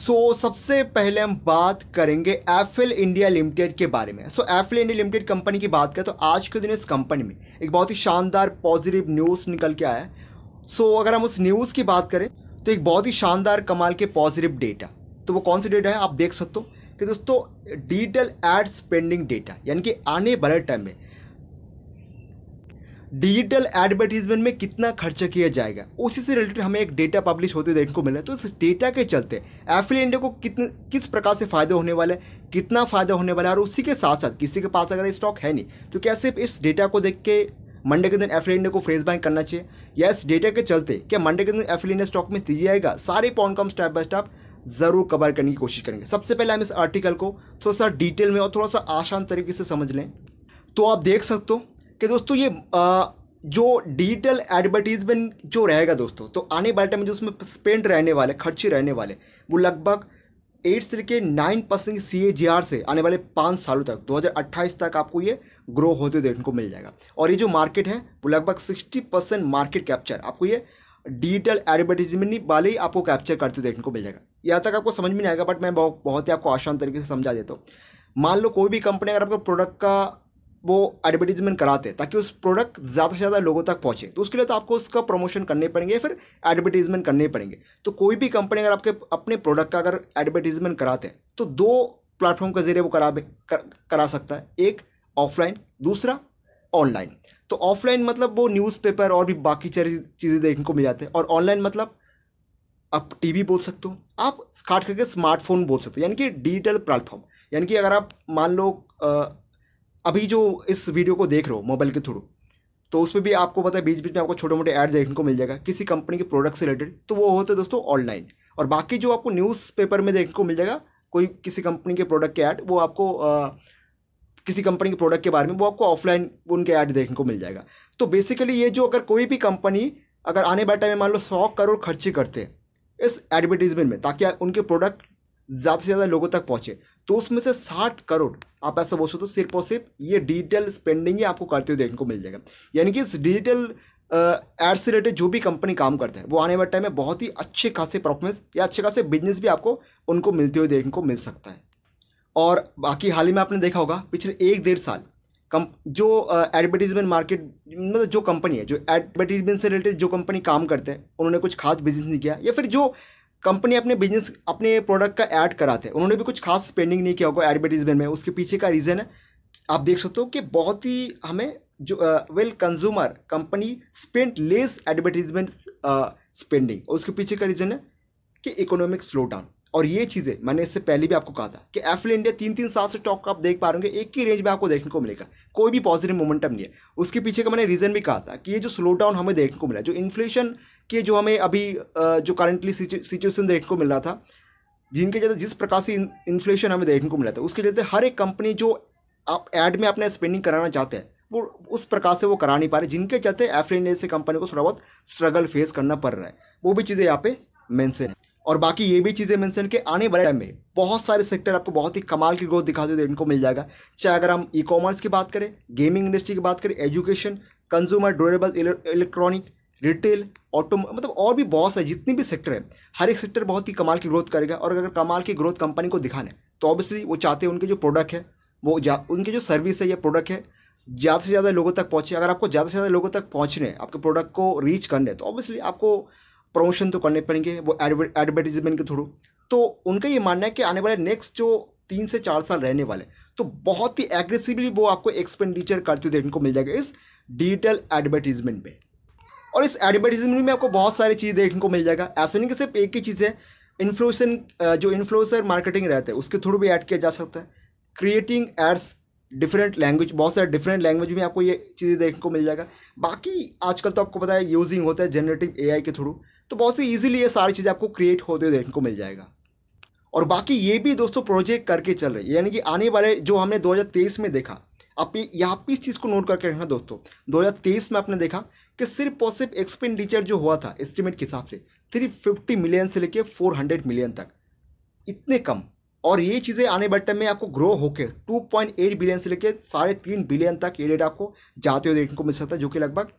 सो so, सबसे पहले हम बात करेंगे एफिल इंडिया लिमिटेड के बारे में so Affle India limited company की बात करें तो आज के दिन इस कंपनी में एक बहुत ही शानदार पॉजिटिव न्यूज़ निकल के आया है सो so, अगर हम उस न्यूज़ की बात करें तो एक बहुत ही शानदार कमाल के पॉजिटिव डेटा तो वो कौन सा डेटा है आप देख सकते हो कि दोस्तों डिजिटल एड स्पेंडिंग डेटा यानी कि आने वाले टाइम में डिजिटल एडवर्टीजमेंट में कितना खर्चा किया जाएगा उसी से रिलेटेड हमें एक डेटा पब्लिश होते देखने को मिला तो इस डेटा के चलते एफिल इंडिया को कितने किस प्रकार से फ़ायदा होने वाले कितना फ़ायदा होने वाला है और उसी के साथ साथ किसी के पास अगर स्टॉक है नहीं तो क्या सिर्फ इस डेटा को देख के मंडे के दिन एफिल इंडिया को फ्रेश बाइंग करना चाहिए या इस डेटा के चलते क्या मंडे के दिन एफिल इंडिया स्टॉक में तेजी आएगा सारे पॉन कॉम स्टेप बाय स्टेप ज़रूर कवर करने की कोशिश करेंगे सबसे पहले हम इस आर्टिकल को थोड़ा सा डिटेल में और थोड़ा सा आसान तरीके से समझ लें तो आप देख सकते हो कि दोस्तों ये आ, जो डिजिटल एडवर्टीजमेंट जो रहेगा दोस्तों तो आने वाले टाइम में जो उसमें स्पेंड रहने वाले खर्चे रहने वाले वो लगभग एट से लेके nine percent C A G R से आने वाले पाँच सालों तक 2028 तक आपको ये ग्रो होते देखने को मिल जाएगा और ये जो मार्केट है वो लगभग सिक्सटी परसेंट मार्केट कैप्चर आपको ये डिजिटल एडवर्टीजमेंट वाले ही आपको कैप्चर करते देखने को मिल जाएगा यहाँ तक आपको समझ में नहीं आएगा बट मैं बहुत ही आपको आसान तरीके से समझा देता हूँ मान लो कोई भी कंपनी अगर आपको प्रोडक्ट का वो एडवर्टीजमेंट कराते हैं ताकि उस प्रोडक्ट ज़्यादा से ज़्यादा लोगों तक पहुँचे तो उसके लिए तो आपको उसका प्रमोशन करने पड़ेंगे या फिर एडवर्टीजमेंट करने पड़ेंगे तो कोई भी कंपनी अगर आपके अपने प्रोडक्ट का अगर एडवर्टीजमेंट कराते हैं तो दो प्लेटफॉर्म के ज़रिए वो करा करा सकता है एक ऑफलाइन दूसरा ऑनलाइन तो ऑफलाइन मतलब वो न्यूज़पेपर और भी बाकी चीज़ें देखने को मिल जाते हैं और ऑनलाइन मतलब आप टीवी बोल सकते हो आप काट करके स्मार्टफोन बोल सकते हो यानी कि डिजिटल प्लेटफॉर्म यानी कि अगर आप मान लो अभी जो इस वीडियो को देख रहे हो मोबाइल के थ्रू तो उसमें भी आपको पता है बीच बीच में आपको छोटे मोटे ऐड देखने को मिल जाएगा किसी कंपनी के प्रोडक्ट से रिलेटेड तो वो होते दोस्तों ऑनलाइन और बाकी जो आपको न्यूज़पेपर में देखने को मिल जाएगा कोई किसी कंपनी के प्रोडक्ट के ऐड वो आपको आ, किसी कंपनी के प्रोडक्ट के बारे में वो आपको ऑफलाइन उनके ऐड देखने को मिल जाएगा तो बेसिकली ये जो अगर कोई भी कंपनी अगर आने वाले टाइम में मान लो सौ करोड़ खर्चे करते हैं इस एडवर्टीजमेंट में ताकि उनके प्रोडक्ट ज़्यादा से ज़्यादा लोगों तक पहुँचे तो उसमें से साठ करोड़ आप ऐसा बोल सकते हो सिर्फ और सिर्फ ये डिजिटल स्पेंडिंग ही आपको करते हुए देखने को मिल जाएगा यानी कि इस डिजिटल एड्स से रिलेटेड जो भी कंपनी काम करते हैं वो आने वाले टाइम में बहुत ही अच्छे खासे परफॉर्मेंस या अच्छे खासे बिजनेस भी आपको उनको मिलते हुए देखने को मिल सकता है और बाकी हाल ही में आपने देखा होगा पिछले एक डेढ़ साल कम जो एडवर्टीजमेंट मार्केट मतलब जो कंपनी है जो एडवर्टीजमेंट से रिलेटेड जो कंपनी काम करते हैं उन्होंने कुछ खास बिजनेस नहीं किया या फिर जो कंपनी अपने बिजनेस अपने प्रोडक्ट का ऐड कराते हैं उन्होंने भी कुछ खास स्पेंडिंग नहीं किया होगा एडवर्टीजमेंट में उसके पीछे का रीज़न है आप देख सकते हो कि बहुत ही हमें जो well consumer company spend less advertisement spending उसके पीछे का रीज़न है कि इकोनॉमिक स्लो डाउन और ये चीज़ें मैंने इससे पहले भी आपको कहा था कि एफल इंडिया तीन तीन साल से टॉक आप देख पा रहे होंगे एक ही रेंज में आपको देखने को मिलेगा कोई भी पॉजिटिव मोमेंटम नहीं है उसके पीछे का मैंने रीज़न भी कहा था कि ये जो स्लो डाउन हमें देखने को मिला जो इन्फ्लेशन के जो हमें अभी जो करंटली सिचुएसन देखने को मिल रहा था जिनके चलते जिस प्रकार से इन्फ्लेशन हमें देखने को मिला था उसके चलते हर एक कंपनी जो आप एड में अपना स्पेंडिंग कराना चाहते हैं वो उस प्रकार से वो करा नहीं पा रहे जिनके चलते एफ इंडिया से कंपनी को थोड़ा बहुत स्ट्रगल फेस करना पड़ रहा है वो भी चीज़ें यहाँ पे मेंशन है और बाकी ये भी चीज़ें मैंसन के आने वाले टाइम में बहुत सारे सेक्टर आपको बहुत ही कमाल की ग्रोथ दिखाते हुए इनको मिल जाएगा चाहे अगर हम ई कॉमर्स की बात करें गेमिंग इंडस्ट्री की बात करें education consumer durable electronic retail auto मतलब और भी बहुत सारे जितने भी सेक्टर हैं हर एक सेक्टर बहुत ही कमाल की ग्रोथ करेगा और अगर कमाल की ग्रोथ कंपनी को दिखाने तो ऑब्वियसली वो चाहते हैं उनके जो प्रोडक्ट है वो जा उनके जो सर्विस है या प्रोडक्ट है ज़्यादा से ज़्यादा लोगों तक पहुँचे अगर आपको ज़्यादा से ज़्यादा लोगों तक पहुँचने आपके प्रोडक्ट को रीच करने तो ऑब्वियसली आपको प्रमोशन तो करने पड़ेंगे वो एडवर्टीजमेंट के थ्रू तो उनका ये मानना है कि आने वाले नेक्स्ट जो तीन से चार साल रहने वाले तो बहुत ही एग्रेसिवली वो आपको एक्सपेंडिचर करते हुए देखने को मिल जाएगा इस डिजिटल एडवर्टीजमेंट में और इस एडवर्टीजमेंट में आपको बहुत सारी चीज़ देखने को मिल जाएगा ऐसा नहीं कि सिर्फ एक ही चीज़ है इन्फ्लुएंसर जो इन्फ्लुएंसर मार्केटिंग रहता है उसके थ्रू भी ऐड किया जा सकता है क्रिएटिंग एड्स डिफरेंट लैंग्वेज बहुत सारे डिफरेंट लैंग्वेज में आपको ये चीज़ें देखने को मिल जाएगा बाकी आजकल तो आपको पता है यूजिंग होता है जनरेटिव एआई के थ्रू तो बहुत ही ईजिली ये सारी चीज़ें आपको क्रिएट होते हुए देखने को मिल जाएगा और बाकी ये भी दोस्तों प्रोजेक्ट करके चल रही है यानी कि आने वाले जो हमने 2023 में देखा आप यहाँ पे इस चीज़ को नोट करके रखना दोस्तों 2023 में आपने देखा कि सिर्फ और सिर्फ एक्सपेंडिचर जो हुआ था एस्टिमेट के हिसाब से फिफ्टी मिलियन से लेके 400 मिलियन तक इतने कम और ये चीज़ें आने वाले टाइम में आपको ग्रो होकर एट बिलियन से लेकर साढ़े तीन बिलियन तक ये रेट आपको जाते हुए देखने को मिल सकता है जो कि लगभग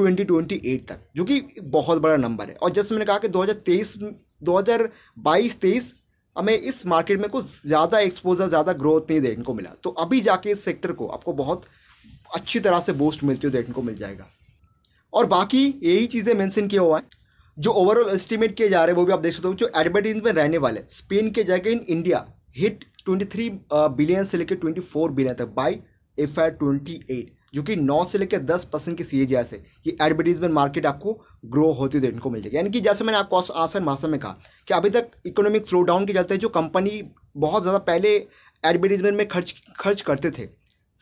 2028 तक जो कि बहुत बड़ा नंबर है और जैसे मैंने कहा कि 2023 2022 23 हमें इस मार्केट में कुछ ज़्यादा एक्सपोजर ज़्यादा ग्रोथ नहीं देखने को मिला तो अभी जाके इस सेक्टर को आपको बहुत अच्छी तरह से बूस्ट मिलती हुई देखने को मिल जाएगा और बाकी यही चीज़ें मैंसन किया हुआ है जो ओवरऑल एस्टिमेट किए जा रहे हैं वो भी आप देख सकते हो जो एडवर्टीज में रहने वाले स्पेन के जगह इन इंडिया हिट 23 बिलियन से लेकर 24 बिलियन तक by F Y twenty eight जो कि 9 से लेकर 10 परसेंट के सी ए से ये एडवर्टीजमेंट मार्केट आपको ग्रो होती देखने को मिल जाएगी यानी कि जैसे मैंने आपको आसन मासन में कहा कि अभी तक इकोनॉमिक स्लो डाउन के चलते जो कंपनी बहुत ज़्यादा पहले एडवर्टीजमेंट में खर्च खर्च करते थे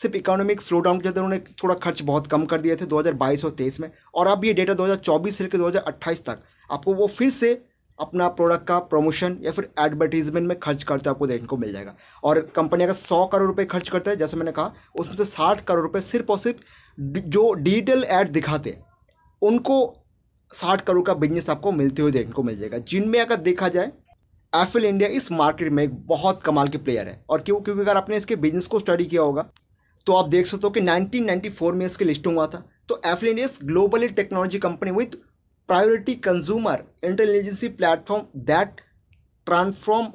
सिर्फ इकोनॉमिक स्लो डाउन के चलते उन्होंने थोड़ा खर्च बहुत कम कर दिए थे 2022 और तेईस में और अब ये डेटा 2024 से लेकर 2028 तक आपको वो फिर से अपना प्रोडक्ट का प्रमोशन या फिर एडवर्टीजमेंट में खर्च करते आपको देखने को मिल जाएगा और कंपनी अगर सौ करोड़ रुपये खर्च करता है जैसे मैंने कहा उसमें से साठ करोड़ रुपये सिर्फ और सिर्फ जो डिजिटल एड दिखाते उनको साठ करोड़ का बिजनेस आपको मिलते हुए देखने को मिल जाएगा जिनमें अगर देखा जाए एफिल इंडिया इस मार्केट में एक बहुत कमाल के प्लेयर है और क्यों क्योंकि अगर आपने इसके बिजनेस को स्टडी किया होगा तो आप देख सकते हो कि 1994 में इसके लिस्टिंग हुआ था तो Affle India is globally technology company with priority consumer intelligence platform that transform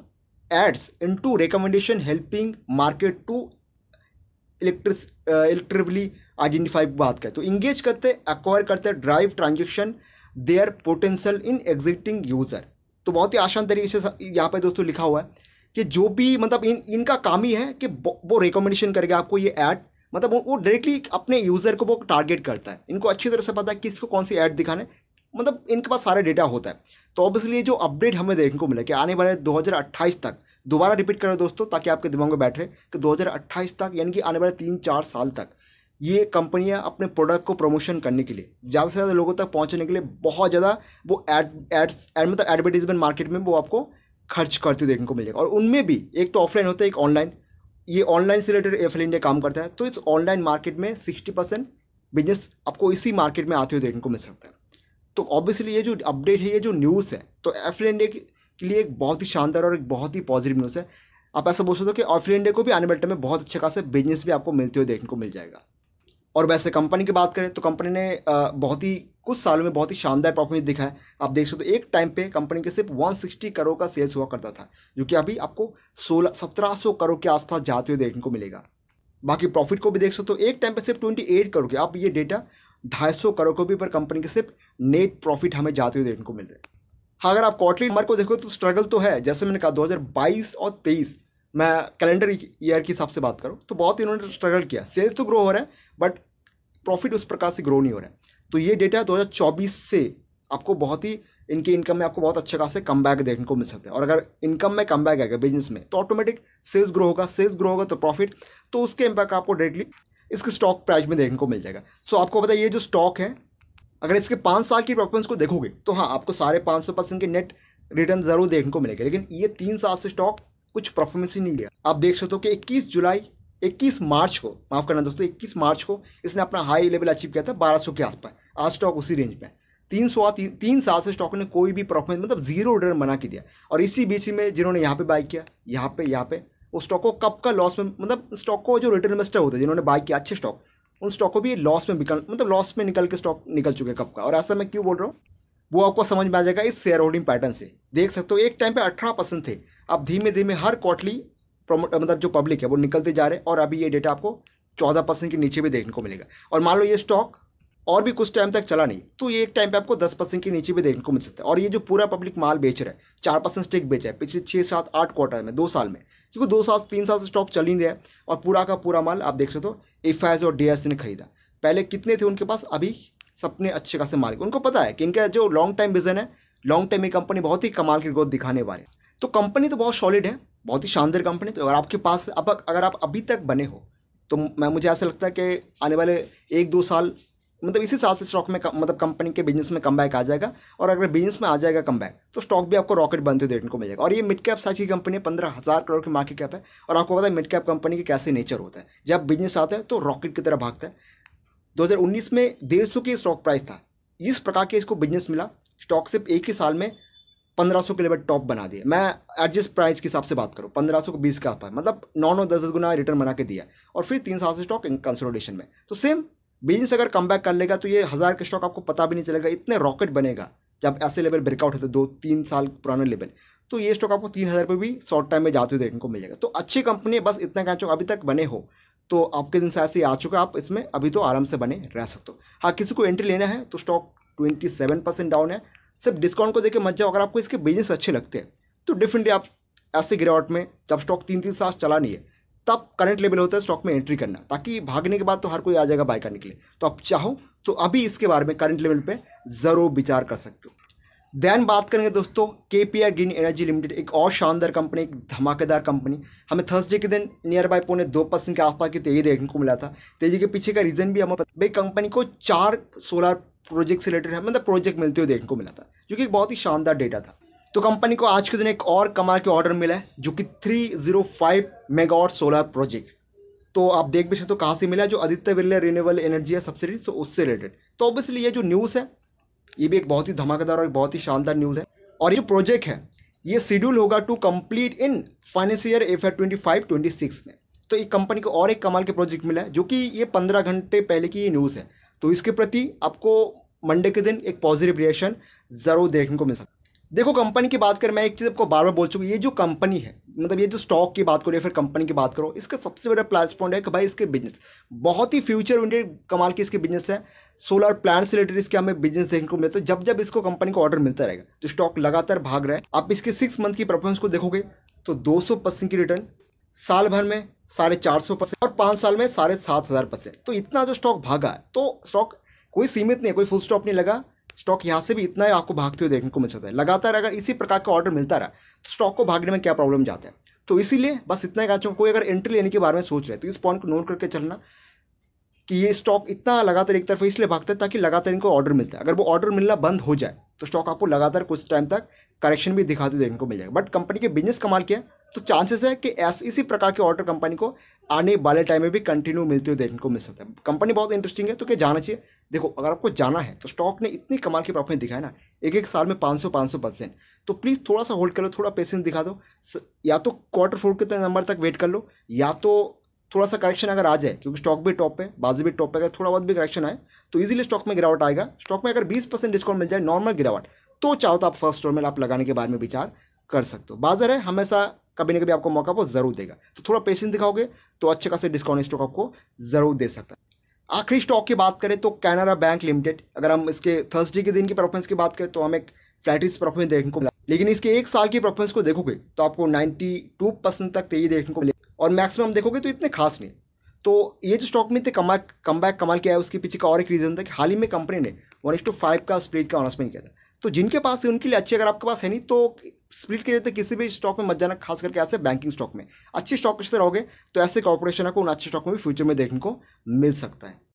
ads into recommendation helping market to इलेक्ट्रिस इलेक्ट्रिवली आइडेंटिफाई बात करें तो इंगेज करते हैं करते drive transaction their potential in existing user तो बहुत ही आसान तरीके से यहाँ पे दोस्तों लिखा हुआ है कि जो भी मतलब इन इनका काम ही है कि वो रिकमेंडेशन करेगा आपको ये ऐड मतलब वो डायरेक्टली अपने यूज़र को वो टारगेट करता है इनको अच्छी तरह से पता है किसको कौन सी ऐड दिखाना है मतलब इनके पास सारे डेटा होता है तो ऑब्वियसली जो अपडेट हमें देखने को मिला कि आने वाले 2028 तक दोबारा रिपीट करें दोस्तों ताकि आपके दिमाग में बैठ रहे कि 2028 तक यानी कि आने वाले तीन चार साल तक ये कंपनियां अपने प्रोडक्ट को प्रमोशन करने के लिए ज़्यादा से ज़्यादा लोगों तक पहुंचने के लिए बहुत ज़्यादा वो एड एड्स एड मतलब एडवर्टीजमेंट मार्केट में वो आपको खर्च करते हुए देखने को मिलेगा और उनमें भी एक तो ऑफलाइन होता है एक ऑनलाइन ये ऑनलाइन से रिलेटेड एफ इंडिया काम करता है तो इस ऑनलाइन मार्केट में सिक्सटी बिजनेस आपको इसी मार्केट में आते हुए देखने को मिल सकता है तो ऑब्वियसली ये जो अपडेट है ये जो न्यूज़ है तो एफ इंडिया के लिए एक बहुत ही शानदार और एक बहुत ही पॉजिटिव न्यूज़ है आप ऐसा बोल सकते हो कि ऑफ इंडिया को भी आने वाले टाइम में बहुत अच्छे खासे बिजनेस भी आपको मिलते हुए देखने को मिल जाएगा और वैसे कंपनी की बात करें तो कंपनी ने बहुत ही कुछ सालों में बहुत ही शानदार परफॉर्मेंस दिखा है आप देख सकते हो तो एक टाइम पे कंपनी के सिर्फ 160 करोड़ का सेल्स हुआ करता था जो कि अभी आपको सोलह सत्रह सौ करोड़ के आसपास जाते हुए देखने को मिलेगा बाकी प्रॉफिट को भी देख सकते हो तो एक टाइम पे सिर्फ 28 करोड़ के आप ये डेटा ढाई सौ करोड़ रुपये पर कंपनी के सिर्फ नेट प्रॉफिट हमें जाते हुए देखने को मिल रहे हैं हाँ अगर आप क्वार्टरली नंबर को देखो तो स्ट्रगल तो है जैसे मैंने कहा 2022 और 23 मैं कैलेंडर ईयर के हिसाब से बात करूँ तो बहुत इन्होंने स्ट्रगल किया सेल्स तो ग्रो हो रहा है बट प्रॉफिट उस प्रकार से ग्रो नहीं हो रहा है तो ये डेटा दो से आपको बहुत ही इनकी इनकम में आपको बहुत अच्छे खास कम बैक देखने को मिल सकता है और अगर इनकम में कम बैक आएगा बिजनेस में तो ऑटोमेटिक सेल्स ग्रो होगा सेल्स ग्रो होगा तो प्रॉफिट तो उसके इम्पैक्ट आपको डायरेक्टली इसके स्टॉक प्राइस में देखने को मिल जाएगा सो आपको पता ये जो स्टॉक है अगर इसके पाँच साल की परफॉर्मेंस को देखोगे तो हाँ आपको सारे पाँच सौ परसेंट के नेट रिटर्न ज़रूर देखने को मिलेगा लेकिन ये तीन साल से स्टॉक कुछ परफॉर्मेंस ही नहीं लिया आप देख सकते हो कि इक्कीस जुलाई इक्कीस मार्च को माफ़ करना दोस्तों इक्कीस मार्च को इसने अपना हाई लेवल अचीव किया था बारह सौ के आसपास आज स्टॉक उसी रेंज में तीन सौ ती, तीन साल से स्टॉक ने कोई भी परफॉर्मेंस मतलब जीरो रिटर्न बना के दिया और इसी बीच में जिन्होंने यहाँ पे बाई किया यहाँ पे यहाँ पे वो स्टॉक को कब का लॉस में मतलब स्टॉक को जो रिटर्न इन्वेस्टर होते हैं जिन्होंने बाय किया अच्छे स्टॉक उन स्टॉक को भी लॉस में निकल मतलब लॉस में निकल के स्टॉक निकल चुके हैं कब का और ऐसा मैं क्यों बोल रहा हूँ वो आपको समझ में आ जाएगा इस शेयर होल्डिंग पैटर्न से देख सकते हो एक टाइम पर अठारह परसेंट थे अब धीमे धीमे हर क्वार्टली प्रमोट मतलब जो पब्लिक है वो निकलते जा रहे हैं और अभी ये डेटा आपको चौदह परसेंट के नीचे भी देखने को मिलेगा और मान लो ये स्टॉक और भी कुछ टाइम तक चला नहीं तो ये एक टाइम पे आपको दस परसेंट के नीचे भी देखने को मिल सकता है और ये जो पूरा पब्लिक माल बेच रहा है चार परसेंट स्टेक रहा है पिछले छः सात आठ क्वार्टर में दो साल में क्योंकि दो साल तीन साल से स्टॉक चल ही रहा है और पूरा का पूरा माल आप देख सकते हो एफ और डी ने खरीदा पहले कितने थे उनके पास अभी सबने अच्छे खासे माल उनको पता है कि इनका जो लॉन्ग टाइम विजन है लॉन्ग टाइम ये कंपनी बहुत ही कमाल की ग्रोथ दिखाने वाली है तो कंपनी तो बहुत सॉलिड है बहुत ही शानदार कंपनी तो अगर आपके पास अब अगर आप अभी तक बने हो तो मैं मुझे ऐसा लगता है कि आने वाले एक दो साल मतलब इसी साल से स्टॉक में मतलब कंपनी के बिजनेस में कम बैक आ जाएगा और अगर बिजनेस में आ जाएगा कम बैक तो स्टॉक भी आपको रॉकेट बनते हुए देखने को मिलेगा और ये मिड कैप साइज की कंपनी है पंद्रह हज़ार करोड़ की मार्केट कैप है और आपको पता है मिड कैप कंपनी के कैसे नेचर होता है जब बिजनेस आता है तो रॉकेट की तरह भागता है दो में डेढ़ सौ की स्टॉक प्राइस था इस प्रकार के इसको बिजनेस मिला स्टॉक सिर्फ एक ही साल में पंद्रह सौ के लेवल टॉप बना दिया मैं एडजस्ट प्राइस के हिसाब से बात करूँ पंद्रह सौ बीस का मतलब नौ नौ दस दस गुना रिटर्न बना के दिया और फिर तीन साल से स्टॉक कंसोलिडेशन में तो सेम बिजनेस अगर कम बैक कर लेगा तो ये हज़ार का स्टॉक आपको पता भी नहीं चलेगा इतने रॉकेट बनेगा जब ऐसे लेवल ब्रेकआउट होते दो तीन साल पुराने लेवल तो ये स्टॉक आपको तीन हज़ार पर भी शॉर्ट टाइम में जाते हुए देखने को मिलेगा तो अच्छी कंपनी है बस इतना कह चुका अभी तक बने हो तो आपके दिन से ऐसे आ चुके आप इसमें अभी तो आराम से बने रह सकते हो हाँ किसी को एंट्री लेना है तो stock twenty seven percent down है सिर्फ डिस्काउंट को देखे मत जाओ अगर आपको इसके बिजनेस अच्छे लगते हैं तो डिफरेंटली आप ऐसे गिरावट में जब स्टॉक तीन तीन साल चला नहीं है तब करंट लेवल होता है स्टॉक में एंट्री करना ताकि भागने के बाद तो हर कोई आ जाएगा बाय करने के लिए तो आप चाहो तो अभी इसके बारे में करंट लेवल पे ज़रूर विचार कर सकते हो देन बात करेंगे दोस्तों K P R green energy limited एक और शानदार कंपनी एक धमाकेदार कंपनी हमें थर्सडे के दिन नियर बाय पौने दो परसेंट के आसपास की तेजी देखने को मिला था तेजी के पीछे का रीज़न भी हमें भाई कंपनी को चार सोलर प्रोजेक्ट से रिलेटेड है मतलब प्रोजेक्ट मिलते हुए देखने को मिला था जो कि एक बहुत ही शानदार डेटा था तो कंपनी को आज के दिन एक और कमाल के ऑर्डर मिला है जो कि 305 मेगावाट सोलर प्रोजेक्ट तो आप देख भी सकते हो तो कहाँ से मिला जो आदित्य बिरला रिन्यूएबल एनर्जी है सब्सिडी तो उससे रिलेटेड तो ऑब्वियसली ये जो न्यूज़ है ये भी एक बहुत ही धमाकेदार और बहुत ही शानदार न्यूज़ है और ये प्रोजेक्ट है ये शेड्यूल होगा to complete in financial F Y twenty five twenty six में तो एक कंपनी को और एक कमाल के प्रोजेक्ट मिला है जो कि ये पंद्रह घंटे पहले की ये न्यूज़ है तो इसके प्रति आपको मंडे के दिन एक पॉजिटिव रिएक्शन ज़रूर देखने को मिल सकता है देखो कंपनी की बात करें मैं एक चीज़ आपको बार बार बोल चुकी ये जो कंपनी है मतलब ये जो स्टॉक की बात करो या फिर कंपनी की बात करो इसका सबसे बड़ा प्लस पॉइंट है कि भाई इसके बिजनेस बहुत ही फ्यूचर ओरिएंटेड कमाल की इसके बिजनेस है सोलर प्लांट से रिलेटेड इसके हमें बिजनेस देखने को मिलता है जब जब इसको कंपनी को ऑर्डर मिलता रहेगा तो स्टॉक लगातार भाग रहा है आप इसके सिक्स मंथ की परफॉर्मेंस को देखोगे तो दो की रिटर्न साल भर में साढ़े चार सौ परसेंट और पाँच साल में साढ़े सात हज़ार परसेंट तो इतना जो स्टॉक भागा है तो स्टॉक कोई सीमित नहीं कोई फुल स्टॉप नहीं लगा स्टॉक यहाँ से भी इतना ही आपको भागते हुए देखने को मिल सकता है लगातार अगर इसी प्रकार का ऑर्डर मिलता रहा तो स्टॉक को भागने में क्या प्रॉब्लम जाता है तो इसीलिए बस इतना ही कहा कोई अगर एंट्री लेने के बारे में सोच रहे तो इस पॉइंट को नोट करके चलना कि ये स्टॉक इतना लगातार एक तरफ इसलिए भागता है ताकि लगातार इनको ऑर्डर मिलता है अगर वो ऑर्डर मिलना बंद हो जाए तो स्टॉक आपको लगातार कुछ टाइम तक करेक्शन भी दिखाते देखने को मिल जाएगा बट कंपनी के बिजनेस कमाल किया तो चांसेस है कि ऐसे इसी प्रकार के ऑर्डर कंपनी को आने वाले टाइम में भी कंटिन्यू मिलते हुए देखने को मिल सकता है कंपनी बहुत इंटरेस्टिंग है तो क्या जाना चाहिए देखो अगर आपको जाना है तो स्टॉक ने इतनी कमाल की प्रॉफिट दिखाया ना एक एक साल में पाँच सौ पाँच सौ परसेंट तो प्लीज़ थोड़ा सा होल्ड कर लो थोड़ा पेशेंस दिखा दो या तो क्वार्टर फोर के नंबर तक वेट कर लो या तो थोड़ा सा करेक्शन अगर आ जाए क्योंकि स्टॉक भी टॉप है बाजी भी टॉप है अगर थोड़ा बहुत भी करेक्शन आए तो इजीली स्टॉक में गिरावट आएगा स्टॉक में अगर 20 परसेंट डिस्काउंट मिल जाए नॉर्मल गिरावट तो चाहो तो आप फर्स्ट स्टोर में आप लगाने के बारे में विचार कर सकते हो बाजार है हमेशा कभी ना कभी आपको मौका वो ज़रूर देगा तो थोड़ा पेशेंस दिखाओगे तो अच्छे खासे डिस्काउंट स्टॉक आपको ज़रूर दे सकता है आखिरी स्टॉक की बात करें तो कैनरा बैंक लिमिटेड अगर हम इसके थर्सडे के दिन की परफॉर्मेंस की बात करें तो हमें फ्लैटिस परफॉर्मेंस देखने को मिला लेकिन इसके एक साल की परफॉर्मेंस को देखोगे तो आपको 92 परसेंट तक तेजी देखने को मिले और मैक्सिमम देखोगे तो इतने खास नहीं तो ये जो स्टॉक में इतने कमा कम बैक कमाल किया है उसके पीछे का और एक रीज़न था कि हाल ही में कंपनी ने वन टू फाइव का स्प्रीड का अनाउंसमेंट किया था तो जिनके पास है उनके लिए अच्छी अगर आपके पास है नहीं तो स्प्लिट के जरिए तो किसी भी स्टॉक में मत जाना खास करके ऐसे बैंकिंग स्टॉक में अच्छे स्टॉक से रहोगे तो ऐसे कॉर्पोरेशन आपको उन अच्छे स्टॉक में भी फ्यूचर में देखने को मिल सकता है